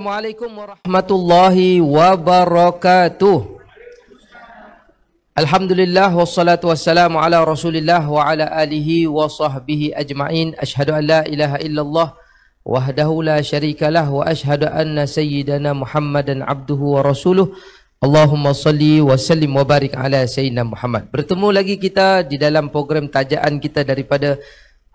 Assalamualaikum warahmatullahi wabarakatuh Alhamdulillah wassalatu wassalamu ala rasulillah wa ala alihi wa sahbihi ajma'in Ashadu an la ilaha illallah wahdahu la sharika lah wa ashadu anna sayyidana muhammadan abduhu wa rasuluh Allahumma salli wa sallim wa barik ala sayyidina muhammad Bertemu lagi kita di dalam program tajaan kita daripada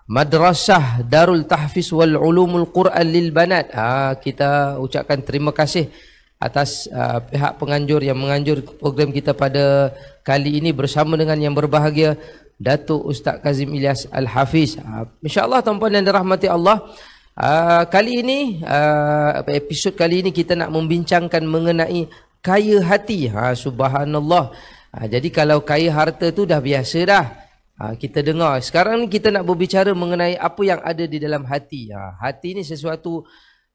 Madrasah Darul Tahfiz wal Ulumul Quran lil Banat. Ha, kita ucapkan terima kasih atas uh, pihak penganjur yang menganjur program kita pada kali ini bersama dengan yang berbahagia Datuk Ustaz Kazim Ilyas Al Hafiz. Ha, Insya-Allah tuan-tuan yang dirahmati Allah, uh, kali ini uh, episod kali ini kita nak membincangkan mengenai kaya hati. Ha subhanallah. Ha, jadi kalau kaya harta tu dah biasa dah. Ha, kita dengar. Sekarang ni kita nak berbicara mengenai apa yang ada di dalam hati. Ha, hati ni sesuatu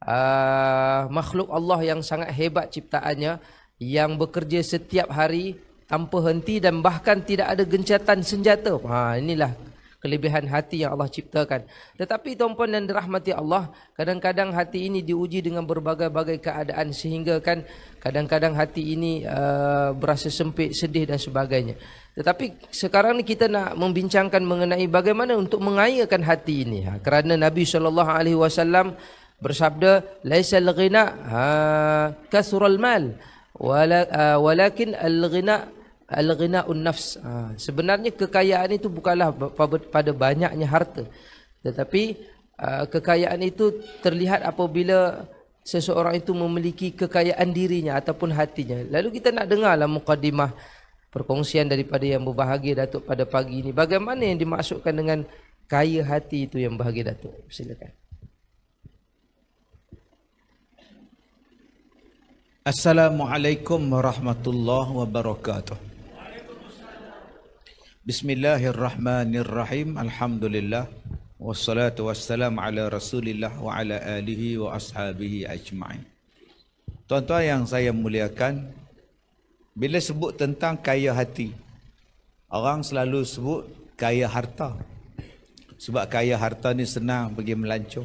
uh, makhluk Allah yang sangat hebat ciptaannya. Yang bekerja setiap hari tanpa henti dan bahkan tidak ada gencatan senjata. Ha, inilah kelebihan hati yang Allah ciptakan. Tetapi tuan-puan dan rahmati Allah, kadang-kadang hati ini diuji dengan berbagai-bagai keadaan sehingga kan kadang-kadang hati ini uh, berasa sempit, sedih dan sebagainya. Tetapi sekarang ni kita nak membincangkan mengenai bagaimana untuk mengayakan hati ini. Ha, kerana Nabi sallallahu alaihi wasallam bersabda laisa al-ghina ha, kasrul mal wala ha, walakin al-ghina al-ghina'un nafs. Ha, sebenarnya kekayaan itu bukanlah pada banyaknya harta. Tetapi ha, kekayaan itu terlihat apabila seseorang itu memiliki kekayaan dirinya ataupun hatinya. Lalu kita nak dengarlah mukadimah perkongsian daripada yang berbahagia Datuk pada pagi ini. Bagaimana yang dimasukkan dengan kaya hati itu yang bahagia Datuk? Silakan. Assalamualaikum warahmatullahi wabarakatuh. Bismillahirrahmanirrahim. Alhamdulillah. Wassalatu wassalam ala rasulillah wa ala alihi wa ashabihi ajma'in. Tuan-tuan yang saya muliakan, bila sebut tentang kaya hati, orang selalu sebut kaya harta. Sebab kaya harta ni senang pergi melancong.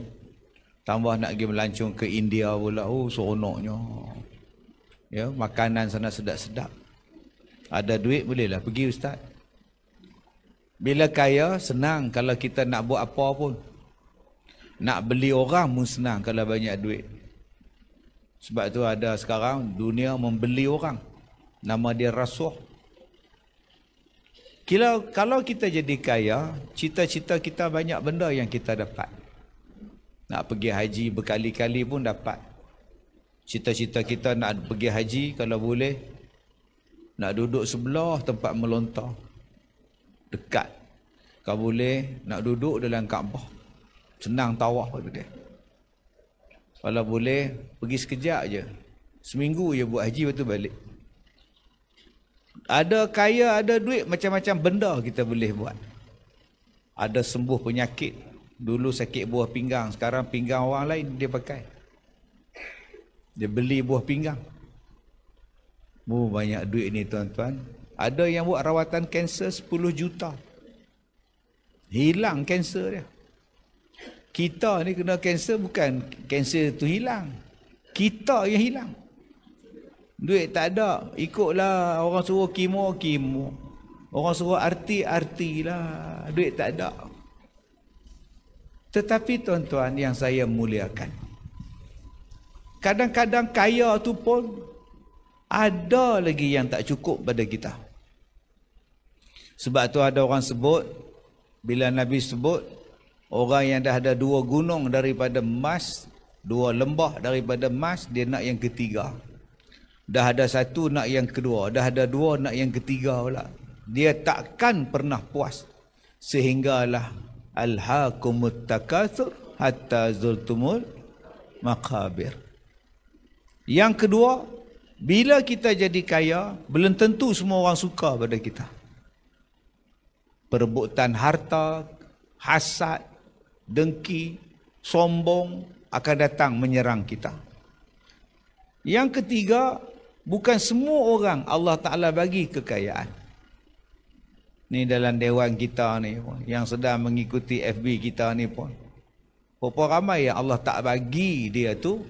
Tambah nak pergi melancong ke India pula, oh seronoknya. Ya, makanan sana sedap-sedap. Ada duit bolehlah pergi ustaz. Bila kaya senang kalau kita nak buat apa pun. Nak beli orang pun senang kalau banyak duit. Sebab tu ada sekarang dunia membeli orang. Nama dia rasuah. Kila, kalau kita jadi kaya, cita-cita kita banyak benda yang kita dapat. Nak pergi haji berkali-kali pun dapat. Cita-cita kita nak pergi haji kalau boleh. Nak duduk sebelah tempat melontar. Dekat. Kalau boleh nak duduk dalam Kaabah. Senang tawah tu dia. Kalau boleh pergi sekejap je. Seminggu je buat haji baru balik ada kaya ada duit macam-macam benda kita boleh buat ada sembuh penyakit dulu sakit buah pinggang sekarang pinggang orang lain dia pakai dia beli buah pinggang Oh, banyak duit ni tuan-tuan. Ada yang buat rawatan kanser 10 juta. Hilang kanser dia. Kita ni kena kanser bukan kanser tu hilang. Kita yang hilang. Duit tak ada. Ikutlah orang suruh kimo kimo. Orang suruh arti arti lah. Duit tak ada. Tetapi tuan-tuan yang saya muliakan. Kadang-kadang kaya tu pun ada lagi yang tak cukup pada kita. Sebab tu ada orang sebut bila Nabi sebut orang yang dah ada dua gunung daripada emas, dua lembah daripada emas, dia nak yang ketiga. Dah ada satu nak yang kedua, dah ada dua nak yang ketiga pula. Dia takkan pernah puas sehinggalah alhaqumut takatsur hatta zurtumul makhabir. Yang kedua, bila kita jadi kaya, belum tentu semua orang suka pada kita. Perebutan harta, hasad, dengki, sombong akan datang menyerang kita. Yang ketiga, Bukan semua orang Allah Ta'ala bagi kekayaan. Ni dalam dewan kita ni pun. Yang sedang mengikuti FB kita ni pun. Berapa ramai yang Allah tak bagi dia tu.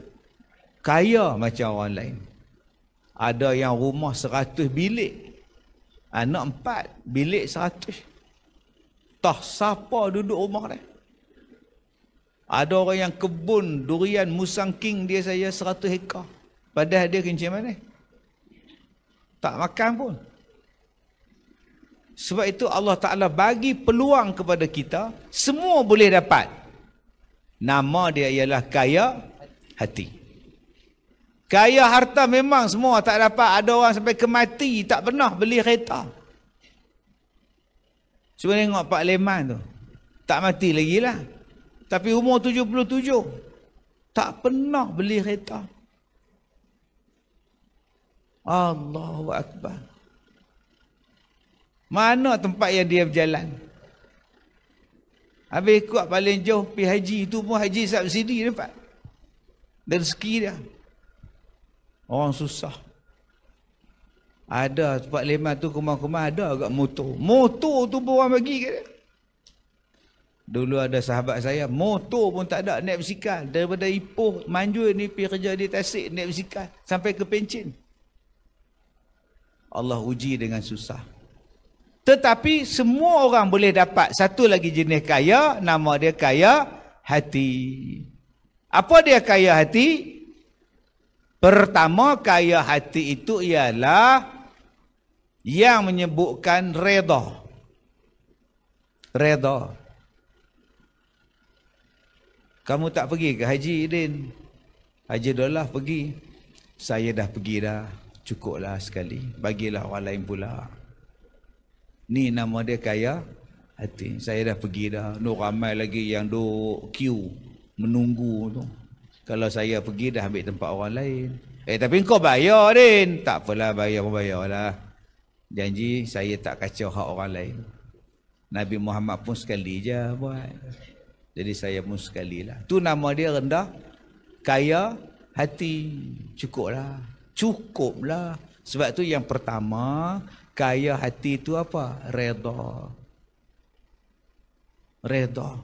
Kaya macam orang lain. Ada yang rumah seratus bilik. Anak empat bilik seratus. Tah siapa duduk rumah dia. Ada orang yang kebun durian musang king dia saya seratus hekar. Padahal dia kencing mana? tak makan pun. Sebab itu Allah Ta'ala bagi peluang kepada kita, semua boleh dapat. Nama dia ialah kaya hati. Kaya harta memang semua tak dapat. Ada orang sampai kemati tak pernah beli kereta. Cuma tengok Pak Leman tu. Tak mati lagi lah. Tapi umur 77. Tak pernah beli kereta. Allahu Akbar. Mana tempat yang dia berjalan? Habis kuat paling jauh pi haji itu pun haji subsidi dapat. dari rezeki dia. Orang susah. Ada tempat lima tu kumah-kumah ada agak motor. Motor tu pun orang bagi ke dia. Dulu ada sahabat saya, motor pun tak ada, naik bersikal. Daripada Ipoh, manjur ni pergi kerja di Tasik, naik bersikal. Sampai ke pencin. Allah uji dengan susah. Tetapi semua orang boleh dapat satu lagi jenis kaya, nama dia kaya hati. Apa dia kaya hati? Pertama kaya hati itu ialah yang menyebutkan redha. Redha. Kamu tak pergi ke Haji Idin? Haji Dolah pergi. Saya dah pergi dah cukuplah sekali bagilah orang lain pula ni nama dia kaya hati saya dah pergi dah no ramai lagi yang duk queue menunggu tu kalau saya pergi dah ambil tempat orang lain eh tapi kau bayar din tak apalah bayar pun lah. janji saya tak kacau hak orang lain Nabi Muhammad pun sekali je buat jadi saya pun sekali lah tu nama dia rendah kaya hati cukuplah cukuplah sebab tu yang pertama kaya hati tu apa redha redha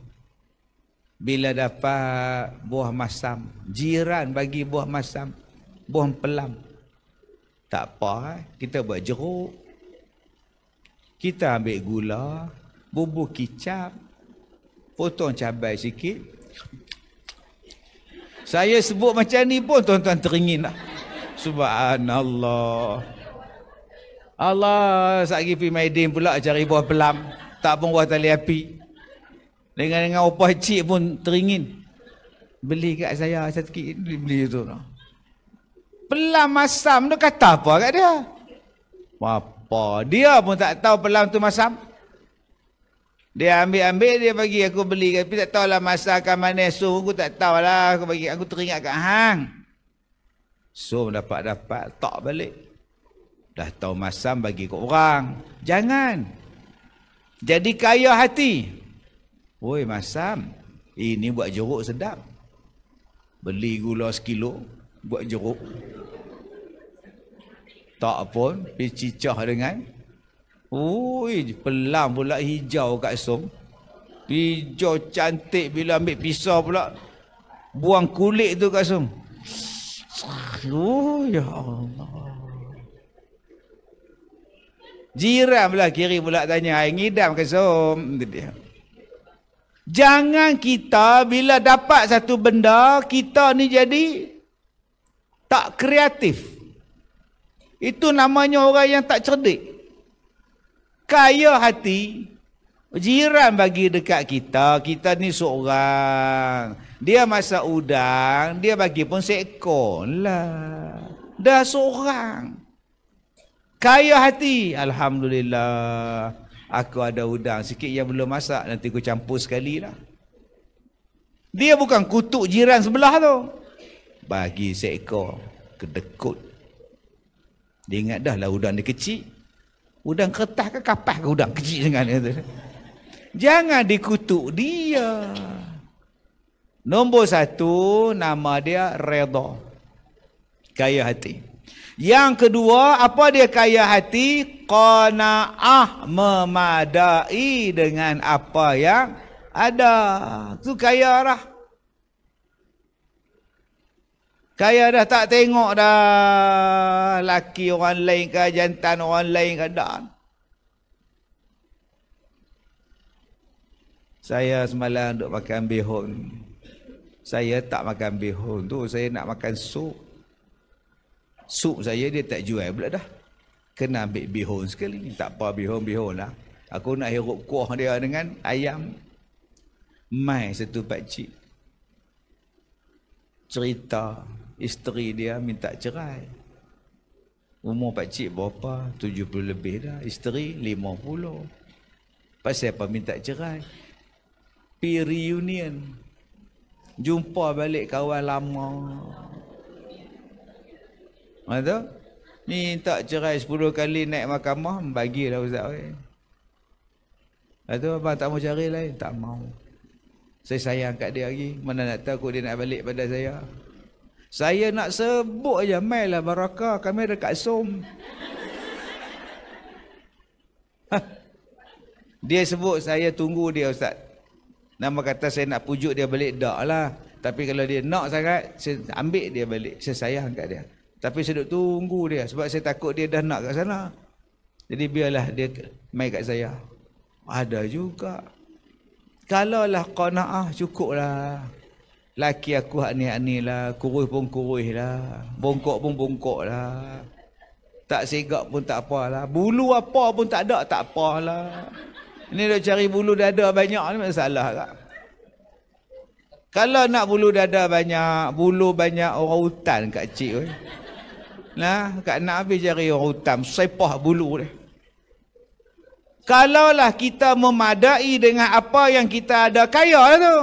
bila dapat buah masam jiran bagi buah masam buah pelam tak apa eh. kita buat jeruk kita ambil gula bubuh kicap potong cabai sikit saya sebut macam ni pun tuan-tuan teringin lah. Subhanallah. Allah sakit pi maidin pula cari buah pelam. Tak pun buah tali api. Dengan dengan upah cik pun teringin. Beli kat saya satu kit beli tu. Pelam masam tu kata apa kat dia? Apa? Dia pun tak tahu pelam tu masam. Dia ambil-ambil dia bagi aku beli tapi tak tahulah masa akan mana so aku tak tahulah aku bagi aku teringat kat hang. So dapat-dapat tak balik. Dah tahu masam bagi ke orang. Jangan. Jadi kaya hati. Woi masam. Ini buat jeruk sedap. Beli gula sekilo. Buat jeruk. Tak pun. Pergi dengan. Woi pelam pula hijau kat sum. Hijau cantik bila ambil pisau pula. Buang kulit tu kat sum. Sum. Oh, ya Allah. Jiran pula kiri pula tanya, air ngidam ke som? Dia. Jangan kita bila dapat satu benda, kita ni jadi tak kreatif. Itu namanya orang yang tak cerdik. Kaya hati, Jiran bagi dekat kita, kita ni seorang. Dia masak udang, dia bagi pun seekor lah. Dah seorang. Kaya hati. Alhamdulillah. Aku ada udang sikit yang belum masak. Nanti aku campur sekali lah. Dia bukan kutuk jiran sebelah tu. Bagi seekor. Kedekut. Dia ingat dah lah udang dia kecil. Udang kertas ke kapas ke udang kecil dengan dia tu. Jangan dikutuk dia. Nombor satu, nama dia Redha. Kaya hati. Yang kedua, apa dia kaya hati? Qana'ah memadai dengan apa yang ada. Itu kaya lah. Kaya dah tak tengok dah laki orang lain ke, jantan orang lain ke, dah. Saya semalam duk makan bihun. Saya tak makan bihun tu, saya nak makan sup. Sup saya dia tak jual pula dah. Kena ambil bihun sekali. Tak apa bihun-bihun lah. Aku nak hirup kuah dia dengan ayam. Mai satu pakcik. Cerita isteri dia minta cerai. Umur pakcik berapa? 70 lebih dah. Isteri 50. Pasal apa minta cerai? pi reunion jumpa balik kawan lama ada ha, ni tak cerai 10 kali naik mahkamah bagilah ustaz oi ada ha, abang tak mau cari lain? Tak mau. Saya sayang kat dia lagi. Mana nak tahu dia nak balik pada saya. Saya nak sebut je. lah baraka. Kami dekat Som. dia sebut saya tunggu dia Ustaz. Nama kata saya nak pujuk dia balik, tak lah. Tapi kalau dia nak sangat, saya ambil dia balik. Saya sayang kat dia. Tapi saya duduk tunggu dia. Sebab saya takut dia dah nak kat sana. Jadi biarlah dia mai kat saya. Ada juga. Kalaulah qanaah cukuplah. Laki aku hak ni hak ni lah. Kuruh pun kuruh lah. Bongkok pun bongkok lah. Tak sigap pun tak apalah. Bulu apa pun tak ada tak apalah. Ini dah cari bulu dada banyak ni masalah tak? Kalau nak bulu dada banyak, bulu banyak orang hutan kak cik pun. Nah, kak nak habis cari orang hutan, sepah bulu dia. Kalaulah kita memadai dengan apa yang kita ada, kaya lah tu.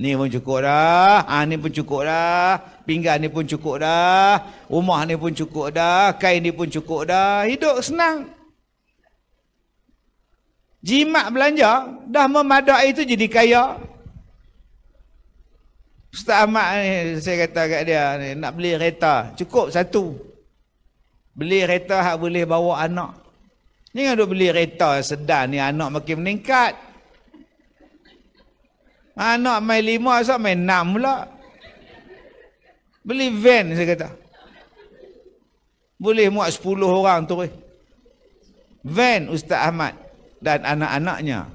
Ni pun cukup dah, ha, ni pun cukup dah, pinggan ni pun cukup dah, rumah ni pun cukup dah, kain ni pun cukup dah, hidup senang. Jimat belanja dah memadai itu jadi kaya. Ustaz Ahmad ni saya kata kat dia ni nak beli kereta cukup satu. Beli kereta hak boleh bawa anak. Ni kan duk beli kereta sedan ni anak makin meningkat. Anak mai lima asal mai enam pula. Beli van saya kata. Boleh muat sepuluh orang tu. Van Ustaz Ahmad dan anak-anaknya.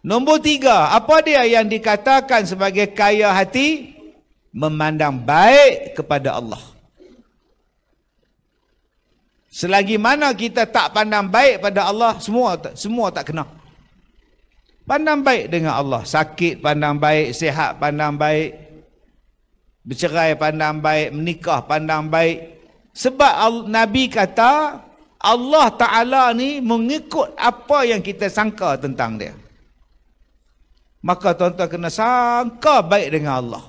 Nombor tiga, apa dia yang dikatakan sebagai kaya hati? Memandang baik kepada Allah. Selagi mana kita tak pandang baik pada Allah, semua tak, semua tak kena. Pandang baik dengan Allah. Sakit pandang baik, sihat pandang baik. Bercerai pandang baik, menikah pandang baik. Sebab Nabi kata, Allah Ta'ala ni mengikut apa yang kita sangka tentang dia. Maka tuan-tuan kena sangka baik dengan Allah.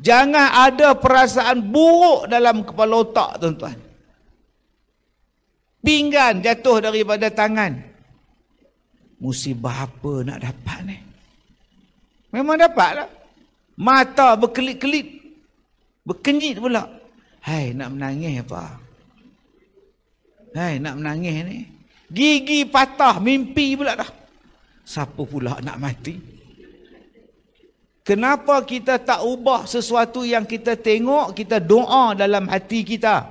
Jangan ada perasaan buruk dalam kepala otak tuan-tuan. Pinggan jatuh daripada tangan. Musibah apa nak dapat ni? Memang dapat lah. Mata berkelit-kelit. Berkenjit pula. Hai nak menangis apa? Ya, Hei, nak menangis ni. Gigi patah, mimpi pula dah. Siapa pula nak mati? Kenapa kita tak ubah sesuatu yang kita tengok, kita doa dalam hati kita?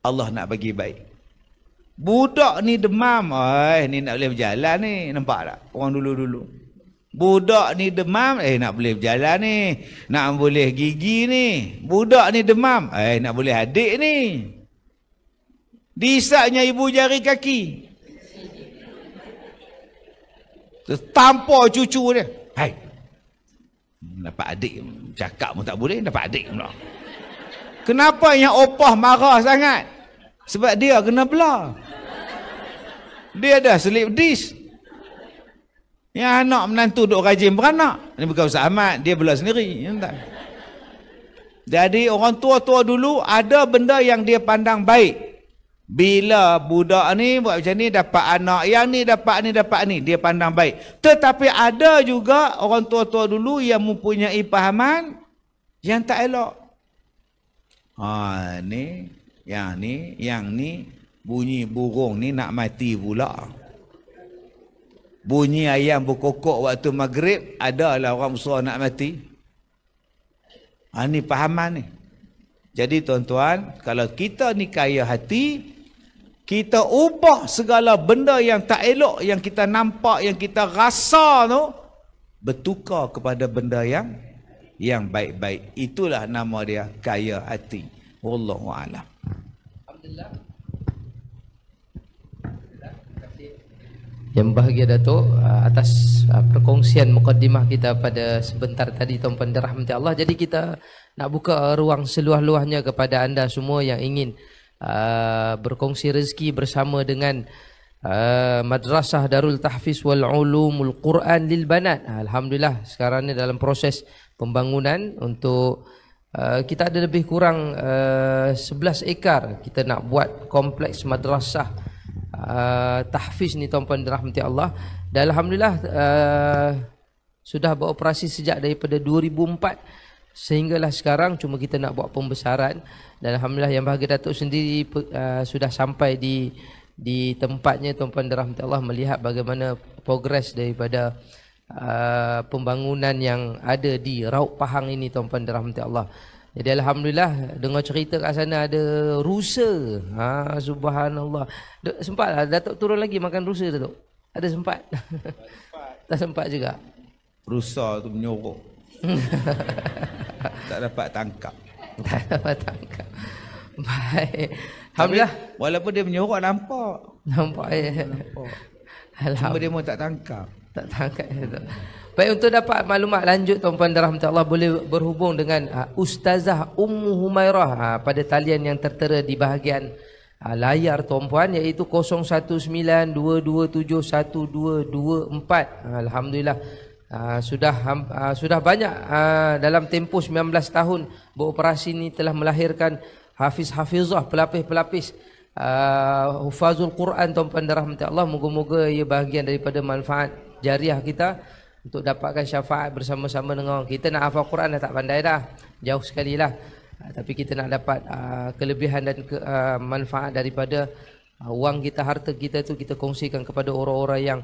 Allah nak bagi baik. Budak ni demam. Eh, ni nak boleh berjalan ni. Nampak tak? Orang dulu-dulu. Budak ni demam. Eh, nak boleh berjalan ni. Nak boleh gigi ni. Budak ni demam. Eh, nak boleh adik ni. Disaknya ibu jari kaki. Tampar cucu dia. Hai. Dapat adik. Cakap pun tak boleh. Dapat adik Kenapa yang opah marah sangat? Sebab dia kena belah. Dia dah selip dis. Yang anak menantu duduk rajin beranak. Ini bukan Ustaz Ahmad. Dia belah sendiri. Entah. Ya, Jadi orang tua-tua dulu ada benda yang dia pandang baik. Bila budak ni buat macam ni dapat anak, yang ni dapat ni dapat ni, dia pandang baik. Tetapi ada juga orang tua-tua dulu yang mempunyai pahaman yang tak elok. Ha ni, yang ni, yang ni bunyi burung ni nak mati pula. Bunyi ayam berkokok waktu maghrib, adalah orang besar nak mati. Ha ni pahaman ni. Jadi tuan-tuan, kalau kita ni kaya hati, kita ubah segala benda yang tak elok yang kita nampak yang kita rasa tu bertukar kepada benda yang yang baik-baik itulah nama dia kaya hati wallahu alam alhamdulillah Yang bahagia Datuk atas ah, perkongsian mukaddimah kita pada sebentar tadi tuan-tuan dirahmati Allah. Jadi kita nak buka ruang seluah-luahnya kepada anda semua yang ingin Ah, berkongsi rezeki bersama dengan uh, Madrasah Darul Tahfiz wal Ulumul Quran lil Banat. Ah, alhamdulillah sekarang ni dalam proses pembangunan untuk uh, kita ada lebih kurang uh, 11 ekar kita nak buat kompleks madrasah uh, tahfiz ni tuan-tuan dirahmati Allah. Dan alhamdulillah uh, sudah beroperasi sejak daripada 2004 Sehinggalah sekarang cuma kita nak buat pembesaran dan alhamdulillah yang bahagia Datuk sendiri uh, sudah sampai di di tempatnya tuan-tuan dan rahmat Allah melihat bagaimana progres daripada uh, pembangunan yang ada di Rauk Pahang ini tuan-tuan dan rahmat Allah. Jadi alhamdulillah dengar cerita kat sana ada rusa. Ha subhanallah. Sempatlah Datuk turun lagi makan rusa Datuk. Ada sempat. Tak sempat, tak sempat juga. Rusa tu menyorok. tak dapat tangkap. Tak dapat tangkap. Baik. Alhamdulillah. Tapi, walaupun dia menyorok nampak. Nampak ya. Alhamdulillah. Cuma dia pun tak tangkap. Tak tangkap. Ya. Baik untuk dapat maklumat lanjut tuan-tuan dan rahmat Allah boleh berhubung dengan ah, Ustazah Ummu Humairah ah, pada talian yang tertera di bahagian ah, layar tuan-puan iaitu 019 227 1224. Alhamdulillah. Ah, sudah uh, sudah banyak uh, dalam tempoh 19 tahun beroperasi ini telah melahirkan Hafiz Hafizah pelapis-pelapis uh, Hufazul Quran tuan-tuan dan rahmat Allah moga-moga ia bahagian daripada manfaat jariah kita untuk dapatkan syafaat bersama-sama dengan orang kita nak hafal Quran dah tak pandai dah jauh sekali lah uh, tapi kita nak dapat uh, kelebihan dan ke, uh, manfaat daripada uh, wang kita harta kita tu kita kongsikan kepada orang-orang yang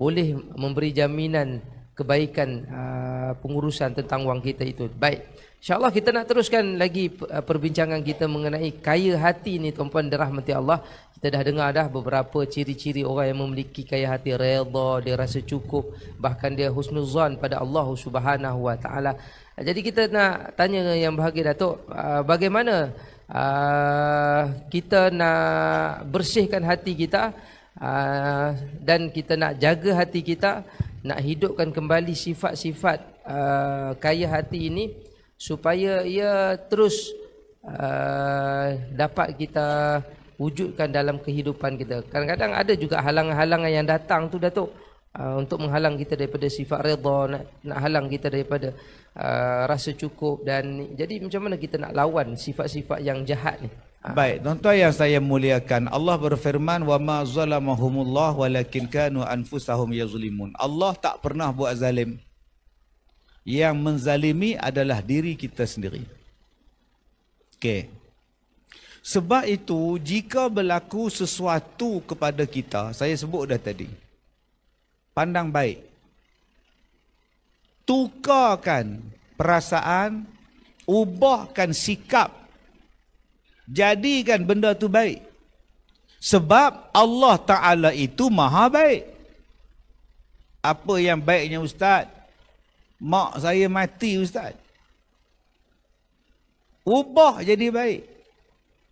boleh memberi jaminan kebaikan uh, pengurusan tentang wang kita itu. Baik. InsyaAllah kita nak teruskan lagi uh, perbincangan kita mengenai kaya hati ni tuan-puan dan rahmati Allah. Kita dah dengar dah beberapa ciri-ciri orang yang memiliki kaya hati redha, dia rasa cukup, bahkan dia husnuzan pada Allah Subhanahu Wa Taala. Uh, jadi kita nak tanya yang bahagia Datuk, uh, bagaimana kita nak bersihkan hati kita Ah, dan kita nak jaga hati kita nak hidupkan kembali sifat-sifat ah, kaya hati ini supaya ia terus ah, dapat kita wujudkan dalam kehidupan kita. Kadang-kadang ada juga halangan-halangan yang datang tu Datuk untuk menghalang kita daripada sifat redha, nak, halang kita daripada rasa cukup dan jadi macam mana kita nak lawan sifat-sifat yang jahat ni? Ah. Baik, tuan-tuan yang saya muliakan, Allah berfirman wa ma zalamahumullah walakin kanu anfusahum yazlimun. Allah tak pernah buat zalim. Yang menzalimi adalah diri kita sendiri. Okey. Sebab itu jika berlaku sesuatu kepada kita, saya sebut dah tadi. Pandang baik. Tukarkan perasaan, ubahkan sikap jadikan benda tu baik sebab Allah taala itu maha baik apa yang baiknya ustaz mak saya mati ustaz ubah jadi baik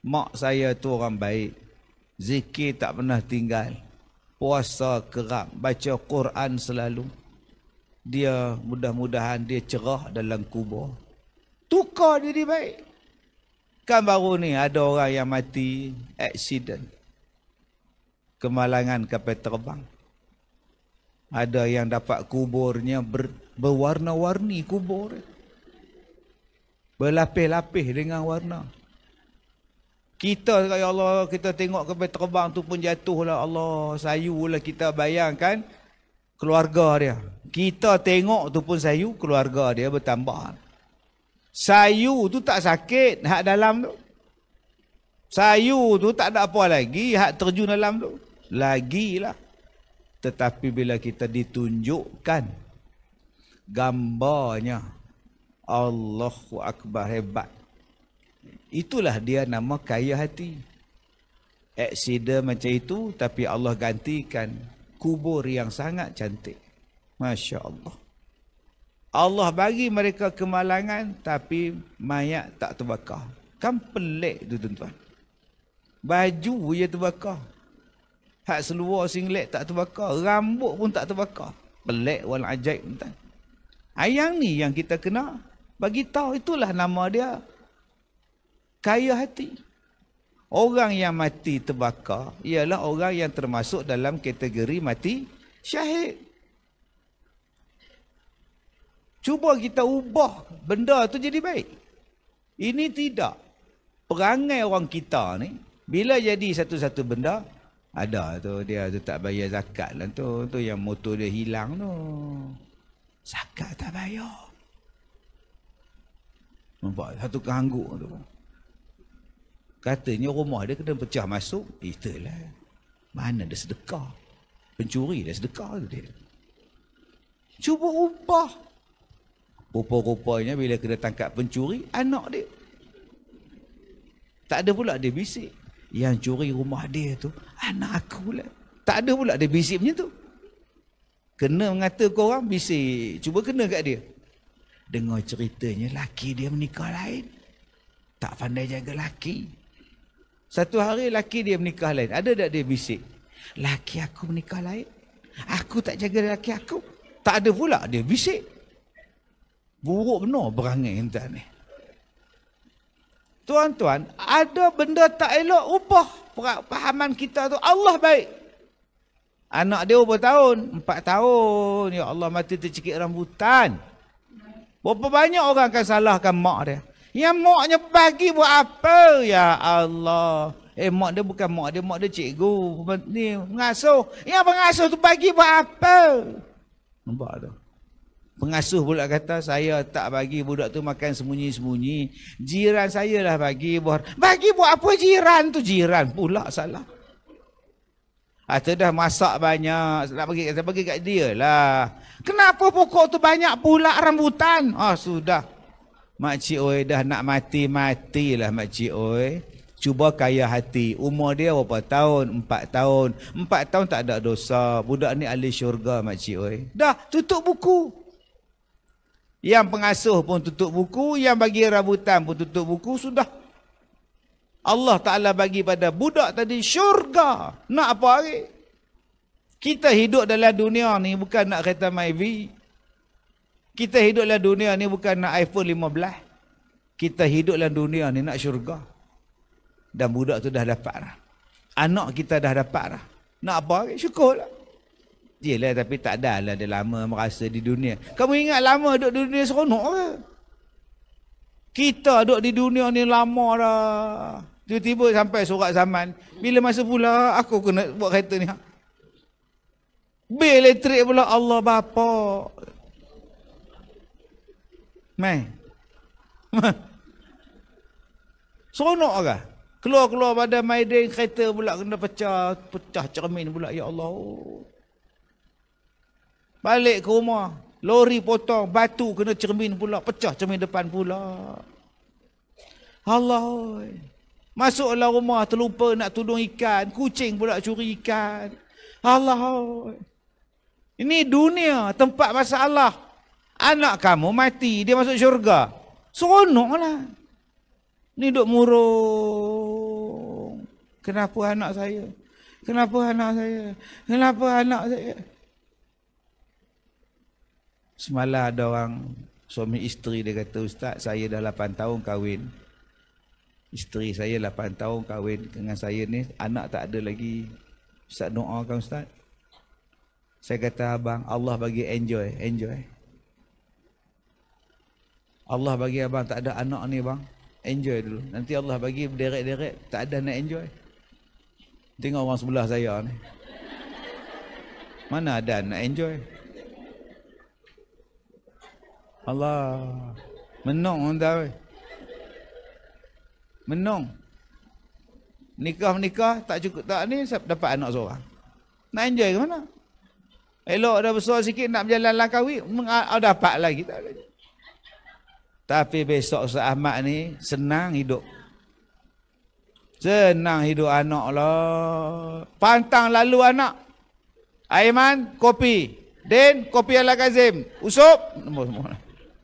mak saya tu orang baik zikir tak pernah tinggal puasa kerap baca Quran selalu dia mudah-mudahan dia cerah dalam kubur tukar jadi baik Kan baru ni ada orang yang mati accident. Kemalangan kapal terbang. Ada yang dapat kuburnya ber, berwarna-warni kubur. Berlapis-lapis dengan warna. Kita kata ya Allah kita tengok kapal terbang tu pun jatuhlah Allah sayu lah kita bayangkan keluarga dia. Kita tengok tu pun sayu keluarga dia bertambah. Sayu tu tak sakit hak dalam tu. Sayu tu tak ada apa lagi hak terjun dalam tu. Lagilah. Tetapi bila kita ditunjukkan gambarnya Allahu Akbar hebat. Itulah dia nama kaya hati. Eksiden macam itu tapi Allah gantikan kubur yang sangat cantik. Masya Allah. Allah bagi mereka kemalangan tapi mayat tak terbakar. Kan pelik tu tuan-tuan. Baju je terbakar. Hak seluar singlet tak terbakar. Rambut pun tak terbakar. Pelik wal ajaib tuan-tuan. Ayang ni yang kita kena bagi tahu itulah nama dia. Kaya hati. Orang yang mati terbakar ialah orang yang termasuk dalam kategori mati syahid. Cuba kita ubah benda tu jadi baik. Ini tidak. Perangai orang kita ni, bila jadi satu-satu benda, ada tu dia tu tak bayar zakat lah tu. Tu yang motor dia hilang tu. Zakat tak bayar. Nampak satu kehangguk tu. Katanya rumah dia kena pecah masuk. Itulah. Mana ada sedekah. Pencuri dah sedekah tu dia. Cuba ubah Rupa-rupanya bila kena tangkap pencuri, anak dia. Tak ada pula dia bisik. Yang curi rumah dia tu, anak aku lah. Tak ada pula dia bisik macam tu. Kena mengata korang bisik. Cuba kena kat dia. Dengar ceritanya, laki dia menikah lain. Tak pandai jaga laki. Satu hari laki dia menikah lain. Ada tak dia bisik? Laki aku menikah lain. Aku tak jaga laki aku. Tak ada pula dia bisik. Buruk benar berangin intan ni. Tuan-tuan, ada benda tak elok ubah pemahaman kita tu. Allah baik. Anak dia berapa tahun? Empat tahun. Ya Allah mati tercekik rambutan. Berapa banyak orang akan salahkan mak dia. Yang maknya bagi buat apa? Ya Allah. Eh mak dia bukan mak dia, mak dia cikgu. Ni pengasuh. Yang pengasuh tu bagi buat apa? Nampak tu. Pengasuh pula kata saya tak bagi budak tu makan sembunyi-sembunyi. Jiran saya lah bagi. Buat, bagi buat apa jiran tu? Jiran pula salah. Ha, dah masak banyak. Nak bagi, kata, bagi kat dia lah. Kenapa pokok tu banyak pula rambutan? Ah oh, sudah. Makcik oi dah nak mati, matilah makcik oi. Cuba kaya hati. Umur dia berapa tahun? Empat tahun. Empat tahun tak ada dosa. Budak ni ahli syurga makcik oi. Dah tutup buku. Yang pengasuh pun tutup buku, yang bagi rambutan pun tutup buku, sudah. Allah Ta'ala bagi pada budak tadi syurga. Nak apa lagi Kita hidup dalam dunia ni bukan nak kereta Myvi. Kita hidup dalam dunia ni bukan nak iPhone 15. Kita hidup dalam dunia ni nak syurga. Dan budak tu dah dapat lah. Anak kita dah dapat lah. Nak apa lagi Syukur lah. Yelah tapi tak ada lah dia lama merasa di dunia Kamu ingat lama duduk di dunia seronok ke? Kita duduk di dunia ni lama dah Tiba-tiba sampai surat zaman Bila masa pula aku kena buat kereta ni Bil elektrik pula Allah bapa. Main. Seronok ke? Keluar-keluar pada Maiden kereta pula kena pecah, pecah cermin pula ya Allah. Oh. Balik ke rumah. Lori potong, batu kena cermin pula. Pecah cermin depan pula. Allah. Masuklah rumah terlupa nak tudung ikan. Kucing pula curi ikan. Allah. Ini dunia tempat masalah. Anak kamu mati, dia masuk syurga. Seronoklah. Ni duk murung. Kenapa anak saya? Kenapa anak saya? Kenapa anak saya? Kenapa anak saya? Semalam ada orang suami isteri dia kata ustaz saya dah 8 tahun kahwin. Isteri saya 8 tahun kahwin dengan saya ni anak tak ada lagi. Ustaz doakan ustaz. Saya kata abang Allah bagi enjoy, enjoy. Allah bagi abang tak ada anak ni bang. Enjoy dulu. Nanti Allah bagi derek-derek tak ada nak enjoy. Tengok orang sebelah saya ni. Mana ada nak enjoy? Allah. Menung orang tak Menung. Nikah-nikah tak cukup tak ni dapat anak seorang. Nak enjoy ke mana? Elok dah besar sikit nak berjalan lah kahwin, meng- dapat lagi. Tak ada. Tapi besok Ustaz Ahmad ni senang hidup. Senang hidup anak lah. Pantang lalu anak. Aiman, kopi. Din, kopi ala kazim. usop. nombor semua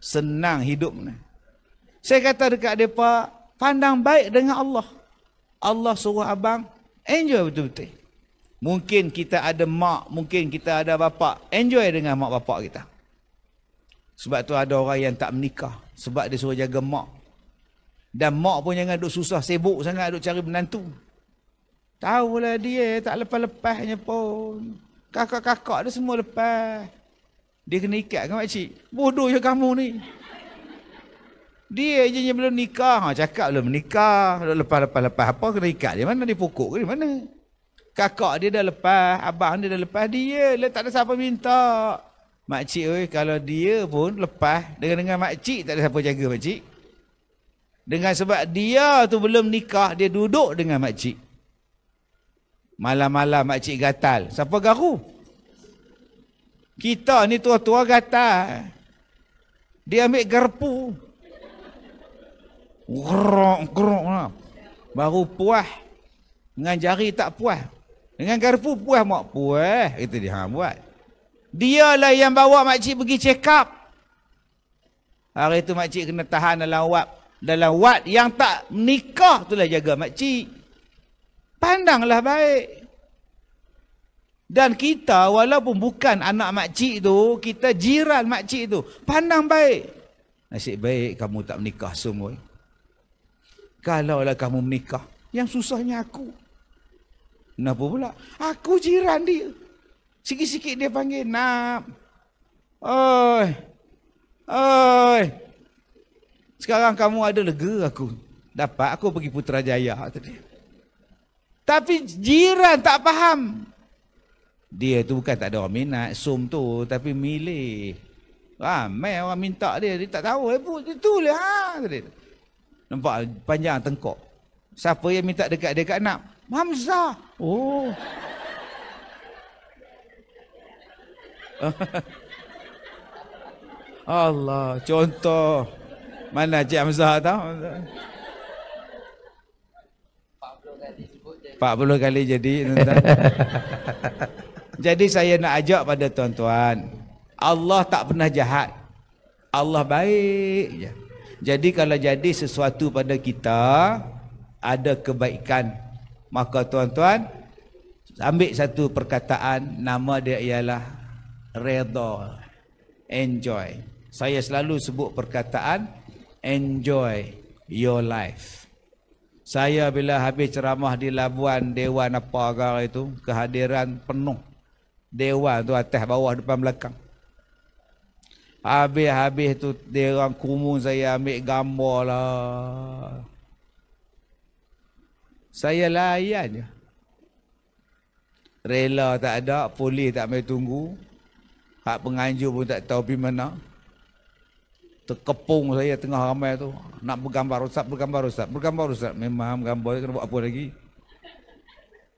senang hidup ni. Saya kata dekat Depa pandang baik dengan Allah. Allah suruh abang, enjoy betul-betul. Mungkin kita ada mak, mungkin kita ada bapa. Enjoy dengan mak bapa kita. Sebab tu ada orang yang tak menikah. Sebab dia suruh jaga mak. Dan mak pun jangan duduk susah, sibuk sangat duduk cari menantu. Tahu lah dia tak lepas-lepasnya pun. Kakak-kakak dia semua lepas. Dia kena ikat kan makcik? Bodoh je kamu ni. Dia je yang belum nikah. Ha, cakap belum nikah. Lepas-lepas-lepas apa kena ikat dia mana? Dia pokok ke dia mana? Kakak dia dah lepas. Abang dia dah lepas. Dia lah tak ada siapa minta. Makcik oi, kalau dia pun lepas. Dengan dengan makcik tak ada siapa jaga makcik. Dengan sebab dia tu belum nikah. Dia duduk dengan makcik. Malam-malam makcik gatal. Siapa garu? Siapa garu? Kita ni tua-tua kata. Dia ambil garpu. grok grok, lah. Baru puas. Dengan jari tak puas. Dengan garpu puas mak puas. Itu dia yang buat. Dialah yang bawa makcik pergi check up. Hari itu makcik kena tahan dalam wad. Dalam wad yang tak menikah itulah jaga makcik. Pandanglah baik. Dan kita walaupun bukan anak makcik tu, kita jiran makcik tu. Pandang baik. Nasib baik kamu tak menikah semua. Kalau Kalaulah kamu menikah, yang susahnya aku. Kenapa pula? Aku jiran dia. Sikit-sikit dia panggil, nak. Oi. Oi. Sekarang kamu ada lega aku. Dapat aku pergi Putrajaya tadi. Tapi jiran tak faham dia tu bukan tak ada orang minat sum tu tapi milih ramai ha, ah, orang minta dia dia tak tahu eh put itu lah ha? nampak panjang tengkok siapa yang minta dekat dekat nak Hamzah oh Allah contoh mana Cik Hamzah tahu 40 kali jadi tuan-tuan. Jadi saya nak ajak pada tuan-tuan, Allah tak pernah jahat. Allah baik je. Jadi kalau jadi sesuatu pada kita ada kebaikan, maka tuan-tuan ambil satu perkataan nama dia ialah redha, enjoy. Saya selalu sebut perkataan enjoy your life. Saya bila habis ceramah di Labuan Dewan apa agar itu, kehadiran penuh. Dewan tu atas bawah depan belakang Habis-habis tu Dia orang kumun saya ambil gambar lah Saya layan je Rela tak ada Polis tak boleh tunggu Hak penganjur pun tak tahu pergi mana Terkepung saya tengah ramai tu Nak bergambar rosak, bergambar rosak Bergambar rosak, memang gambar Kena buat apa lagi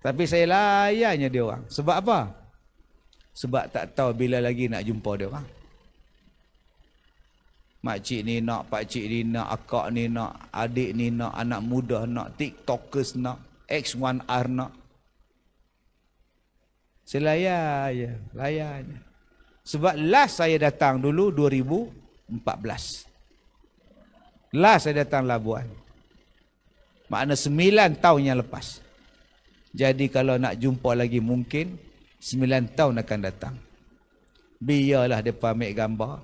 Tapi saya layannya dia orang Sebab apa? sebab tak tahu bila lagi nak jumpa dia orang. Mak cik ni nak, pak cik ni nak, akak ni nak, adik ni nak, anak muda nak, tiktokers nak, X1R nak. Saya layar je, layar je. Sebab last saya datang dulu 2014. Last saya datang Labuan. Makna 9 tahun yang lepas. Jadi kalau nak jumpa lagi mungkin, Sembilan tahun akan datang. Biarlah dia ambil gambar.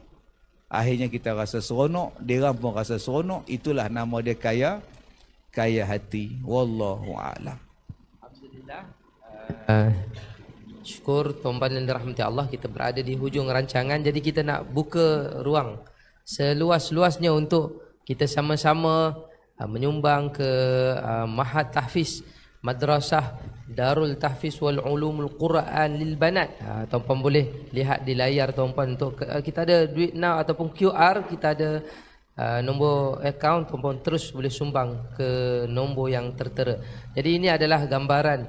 Akhirnya kita rasa seronok. dia pun rasa seronok. Itulah nama dia kaya. Kaya hati. Wallahu a'lam. Alhamdulillah. Uh, syukur tuan dan rahmati Allah kita berada di hujung rancangan jadi kita nak buka ruang seluas-luasnya untuk kita sama-sama uh, menyumbang ke uh, Mahat Tahfiz Madrasah Darul Tahfiz wal Ulumul Quran lil Banat. Ha, tuan-puan boleh lihat di layar tuan-puan untuk eh, kita ada duit now ataupun QR kita ada uh, nombor account tuan-puan terus boleh sumbang ke nombor yang tertera. Jadi ini adalah gambaran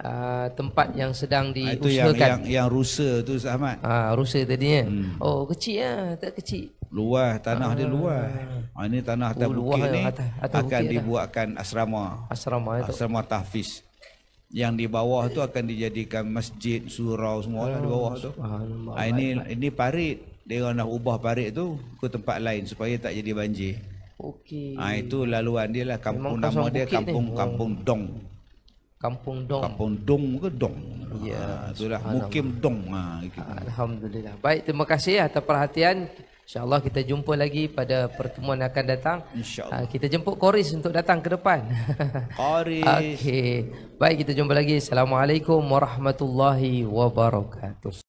uh, tempat yang sedang diusahakan. Itu yang yang, yang rusa tu Ahmad. Ah ha, rusa tadi ya. Hmm. Oh kecil ah, ya? tak kecil. Luas tanah ha. dia ah. luas. Ha, ini tanah atas oh, bukit ni atas, atas akan bukit dibuatkan asrama. Asrama itu. Asrama Tahfiz yang di bawah tu akan dijadikan masjid surau semua lah di bawah tu ha, ini ini parit dia nak ubah parit tu ke tempat lain supaya tak jadi banjir okey ha, itu laluan dia lah kampung Memang nama dia kampung ni. Oh. kampung dong kampung dong kampung dong ke dong ya ha, itulah mukim dong ha, alhamdulillah baik terima kasih atas perhatian InsyaAllah kita jumpa lagi pada pertemuan akan datang. InsyaAllah. Uh, kita jemput Koris untuk datang ke depan. Koris. Okey. Baik, kita jumpa lagi. Assalamualaikum warahmatullahi wabarakatuh.